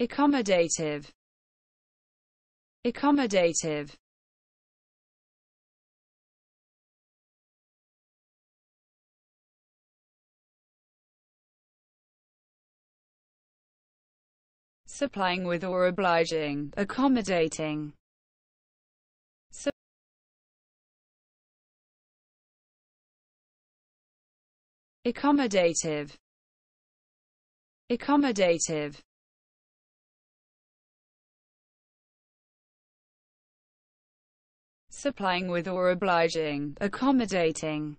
accommodative accommodative supplying with or obliging accommodating accommodative accommodative supplying with or obliging, accommodating